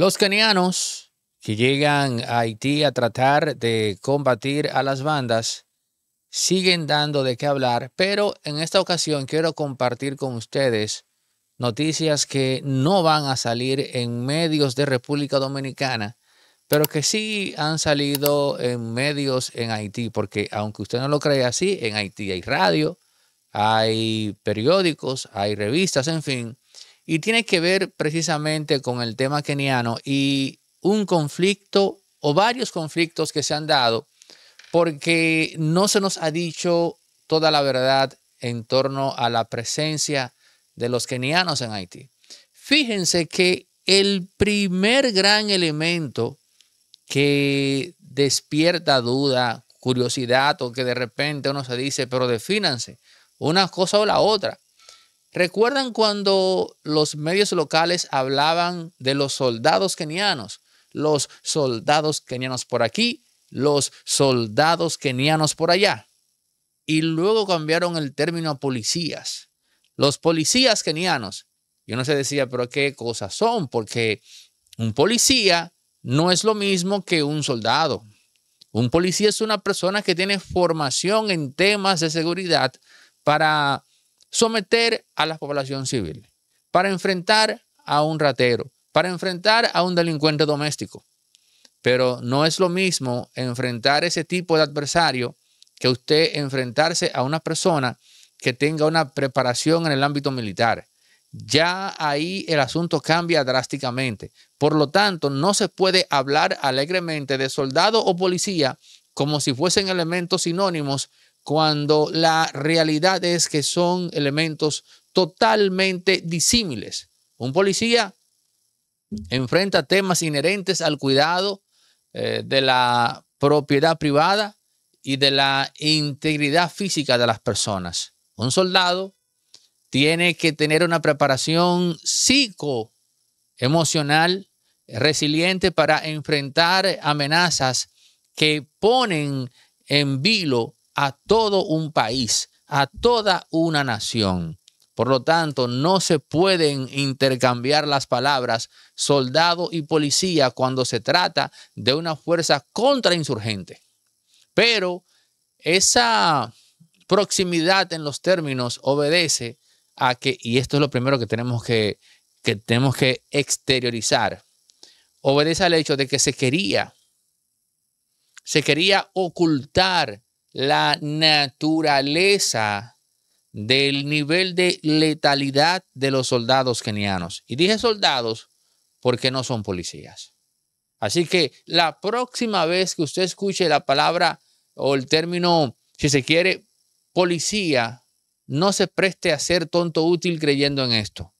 Los kenianos que llegan a Haití a tratar de combatir a las bandas siguen dando de qué hablar, pero en esta ocasión quiero compartir con ustedes noticias que no van a salir en medios de República Dominicana, pero que sí han salido en medios en Haití, porque aunque usted no lo cree así, en Haití hay radio, hay periódicos, hay revistas, en fin, y tiene que ver precisamente con el tema keniano y un conflicto o varios conflictos que se han dado porque no se nos ha dicho toda la verdad en torno a la presencia de los kenianos en Haití. Fíjense que el primer gran elemento que despierta duda, curiosidad o que de repente uno se dice, pero defínanse una cosa o la otra. ¿Recuerdan cuando los medios locales hablaban de los soldados kenianos? Los soldados kenianos por aquí, los soldados kenianos por allá. Y luego cambiaron el término a policías. Los policías kenianos. Yo no se decía, pero qué cosas son, porque un policía no es lo mismo que un soldado. Un policía es una persona que tiene formación en temas de seguridad para someter a la población civil, para enfrentar a un ratero, para enfrentar a un delincuente doméstico. Pero no es lo mismo enfrentar ese tipo de adversario que usted enfrentarse a una persona que tenga una preparación en el ámbito militar. Ya ahí el asunto cambia drásticamente. Por lo tanto, no se puede hablar alegremente de soldado o policía como si fuesen elementos sinónimos cuando la realidad es que son elementos totalmente disímiles. Un policía enfrenta temas inherentes al cuidado eh, de la propiedad privada y de la integridad física de las personas. Un soldado tiene que tener una preparación psicoemocional resiliente para enfrentar amenazas que ponen en vilo a todo un país, a toda una nación. Por lo tanto, no se pueden intercambiar las palabras soldado y policía cuando se trata de una fuerza contrainsurgente. Pero esa proximidad en los términos obedece a que, y esto es lo primero que tenemos que, que tenemos que exteriorizar, obedece al hecho de que se quería, se quería ocultar la naturaleza del nivel de letalidad de los soldados kenianos. Y dije soldados porque no son policías. Así que la próxima vez que usted escuche la palabra o el término, si se quiere, policía, no se preste a ser tonto útil creyendo en esto,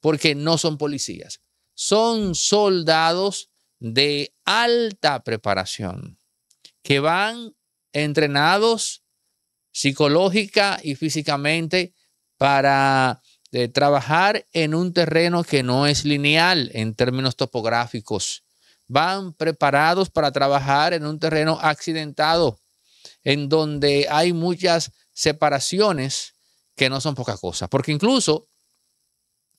porque no son policías. Son soldados de alta preparación que van entrenados psicológica y físicamente para eh, trabajar en un terreno que no es lineal en términos topográficos. Van preparados para trabajar en un terreno accidentado, en donde hay muchas separaciones que no son pocas cosas Porque incluso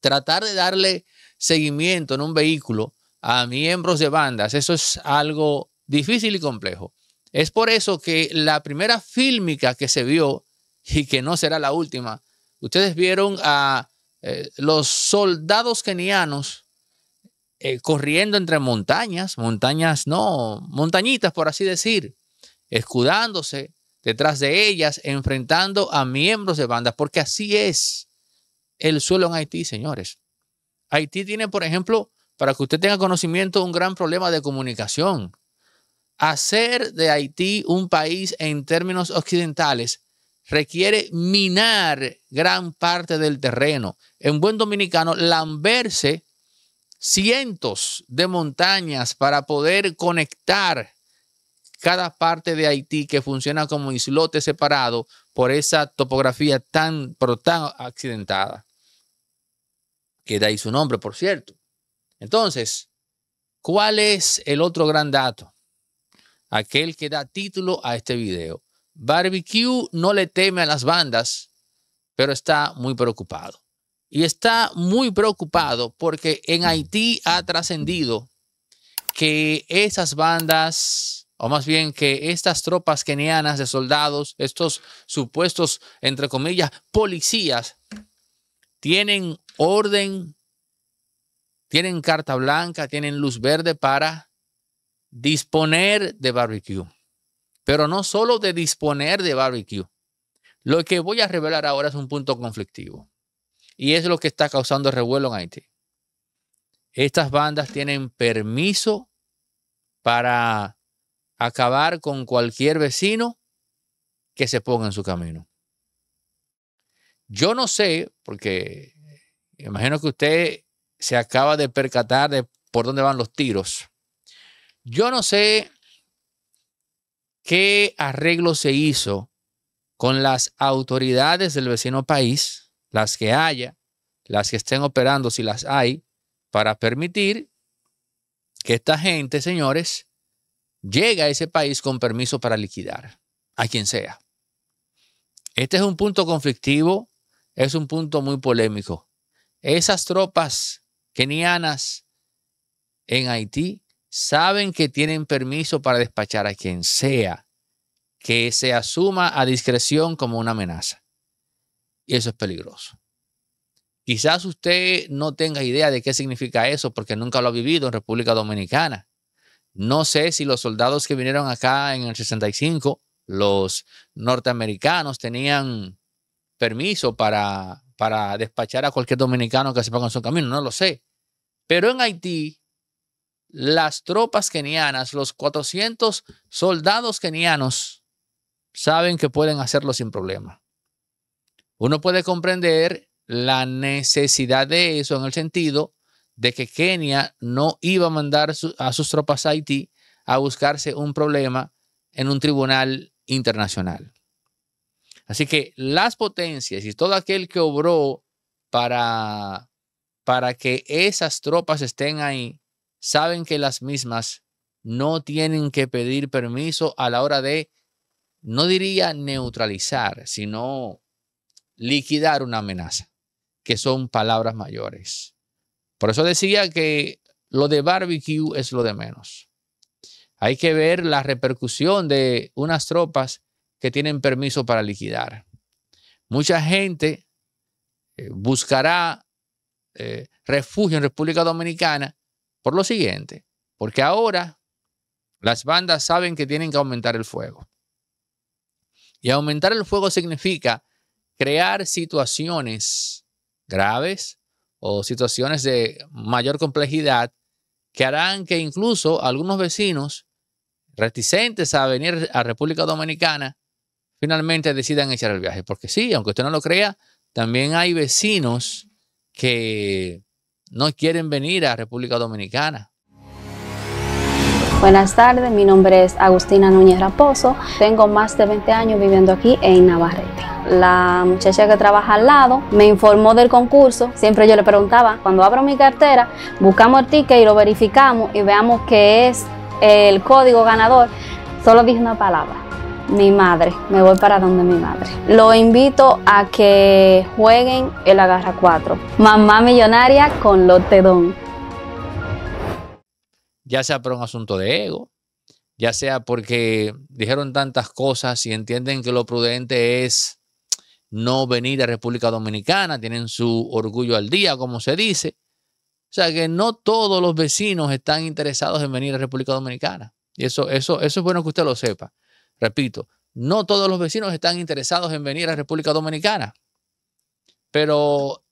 tratar de darle seguimiento en un vehículo a miembros de bandas, eso es algo difícil y complejo. Es por eso que la primera fílmica que se vio, y que no será la última, ustedes vieron a eh, los soldados kenianos eh, corriendo entre montañas, montañas no, montañitas por así decir, escudándose detrás de ellas, enfrentando a miembros de bandas, porque así es el suelo en Haití, señores. Haití tiene, por ejemplo, para que usted tenga conocimiento, un gran problema de comunicación. Hacer de Haití un país en términos occidentales requiere minar gran parte del terreno. En buen dominicano, lamberse cientos de montañas para poder conectar cada parte de Haití que funciona como islote separado por esa topografía tan, tan accidentada. Que da ahí su nombre, por cierto. Entonces, ¿cuál es el otro gran dato? aquel que da título a este video. Barbecue no le teme a las bandas, pero está muy preocupado. Y está muy preocupado porque en Haití ha trascendido que esas bandas, o más bien que estas tropas kenianas de soldados, estos supuestos, entre comillas, policías, tienen orden, tienen carta blanca, tienen luz verde para disponer de barbecue. Pero no solo de disponer de barbecue. Lo que voy a revelar ahora es un punto conflictivo. Y es lo que está causando revuelo en Haití. Estas bandas tienen permiso para acabar con cualquier vecino que se ponga en su camino. Yo no sé, porque imagino que usted se acaba de percatar de por dónde van los tiros. Yo no sé qué arreglo se hizo con las autoridades del vecino país, las que haya, las que estén operando, si las hay, para permitir que esta gente, señores, llegue a ese país con permiso para liquidar, a quien sea. Este es un punto conflictivo, es un punto muy polémico. Esas tropas kenianas en Haití saben que tienen permiso para despachar a quien sea, que se asuma a discreción como una amenaza. Y eso es peligroso. Quizás usted no tenga idea de qué significa eso porque nunca lo ha vivido en República Dominicana. No sé si los soldados que vinieron acá en el 65, los norteamericanos, tenían permiso para, para despachar a cualquier dominicano que se ponga en su camino, no lo sé. Pero en Haití las tropas kenianas, los 400 soldados kenianos, saben que pueden hacerlo sin problema. Uno puede comprender la necesidad de eso en el sentido de que Kenia no iba a mandar a sus tropas a Haití a buscarse un problema en un tribunal internacional. Así que las potencias y todo aquel que obró para, para que esas tropas estén ahí, saben que las mismas no tienen que pedir permiso a la hora de, no diría neutralizar, sino liquidar una amenaza, que son palabras mayores. Por eso decía que lo de barbecue es lo de menos. Hay que ver la repercusión de unas tropas que tienen permiso para liquidar. Mucha gente eh, buscará eh, refugio en República Dominicana por lo siguiente, porque ahora las bandas saben que tienen que aumentar el fuego. Y aumentar el fuego significa crear situaciones graves o situaciones de mayor complejidad que harán que incluso algunos vecinos reticentes a venir a República Dominicana finalmente decidan echar el viaje. Porque sí, aunque usted no lo crea, también hay vecinos que no quieren venir a República Dominicana. Buenas tardes, mi nombre es Agustina Núñez Raposo. Tengo más de 20 años viviendo aquí en Navarrete. La muchacha que trabaja al lado me informó del concurso. Siempre yo le preguntaba, cuando abro mi cartera, buscamos el ticket y lo verificamos y veamos qué es el código ganador. Solo dije una palabra, mi madre, me voy para donde mi madre. Lo invito a que jueguen el Agarra 4. Mamá Millonaria con Lotedón. Ya sea por un asunto de ego, ya sea porque dijeron tantas cosas y entienden que lo prudente es no venir a República Dominicana, tienen su orgullo al día, como se dice. O sea que no todos los vecinos están interesados en venir a República Dominicana. Y eso, eso, eso es bueno que usted lo sepa. Repito, no todos los vecinos están interesados en venir a República Dominicana, pero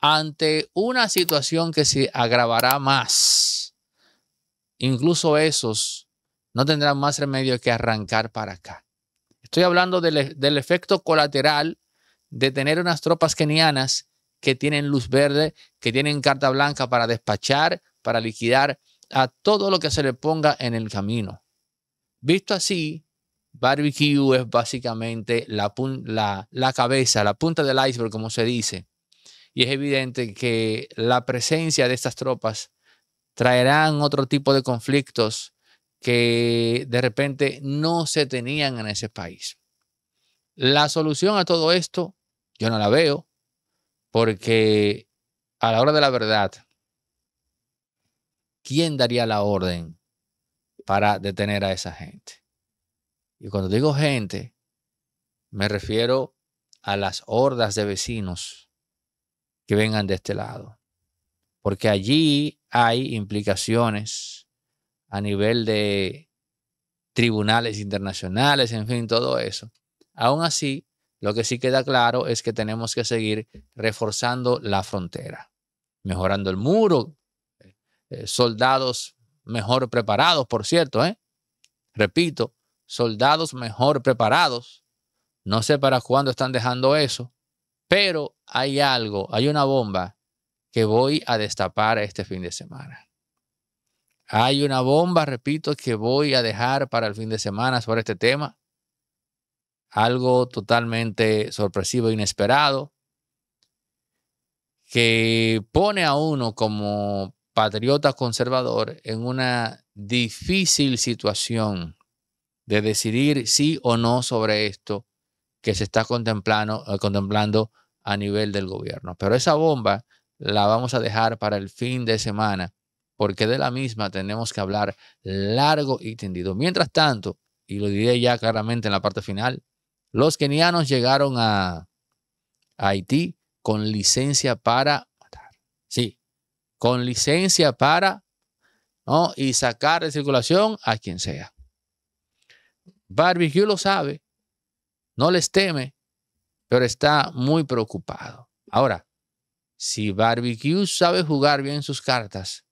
ante una situación que se agravará más, incluso esos no tendrán más remedio que arrancar para acá. Estoy hablando del, e, efecto colateral de tener unas tropas kenianas que tienen luz verde, que tienen carta blanca para despachar, para liquidar a todo lo que se le ponga en el camino. Visto así, Barbecue es básicamente la, la cabeza, la punta del iceberg, como se dice. Y es evidente que la presencia de estas tropas traerán otro tipo de conflictos que de repente no se tenían en ese país. La solución a todo esto yo no la veo porque a la hora de la verdad, ¿quién daría la orden para detener a esa gente? Y cuando digo gente, me refiero a las hordas de vecinos que vengan de este lado. Porque allí hay implicaciones a nivel de tribunales internacionales, en fin, todo eso. Aún así, lo que sí queda claro es que tenemos que seguir reforzando la frontera, mejorando el muro, eh, soldados mejor preparados, por cierto, ¿eh? repito, soldados mejor preparados. No sé para cuándo están dejando eso, pero hay algo, hay una bomba que voy a destapar este fin de semana. Hay una bomba, repito, que voy a dejar para el fin de semana sobre este tema. Algo totalmente sorpresivo, e inesperado, que pone a uno como patriota conservador en una difícil situación de decidir sí o no sobre esto que se está contemplando, eh, contemplando a nivel del gobierno. Pero esa bomba la vamos a dejar para el fin de semana, porque de la misma tenemos que hablar largo y tendido. Mientras tanto, y lo diré ya claramente en la parte final, los kenianos llegaron a, Haití con licencia para matar. Sí, con licencia para ¿no? y sacar de circulación a quien sea. Barbecue lo sabe, no les teme, pero está muy preocupado. Ahora, si Barbecue sabe jugar bien sus cartas,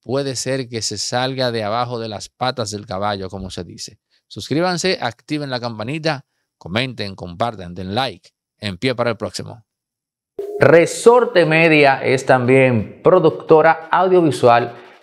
puede ser que se salga de abajo de las patas del caballo, como se dice. Suscríbanse, activen la campanita, comenten, compartan, den like. En pie para el próximo. Resorte Media es también productora audiovisual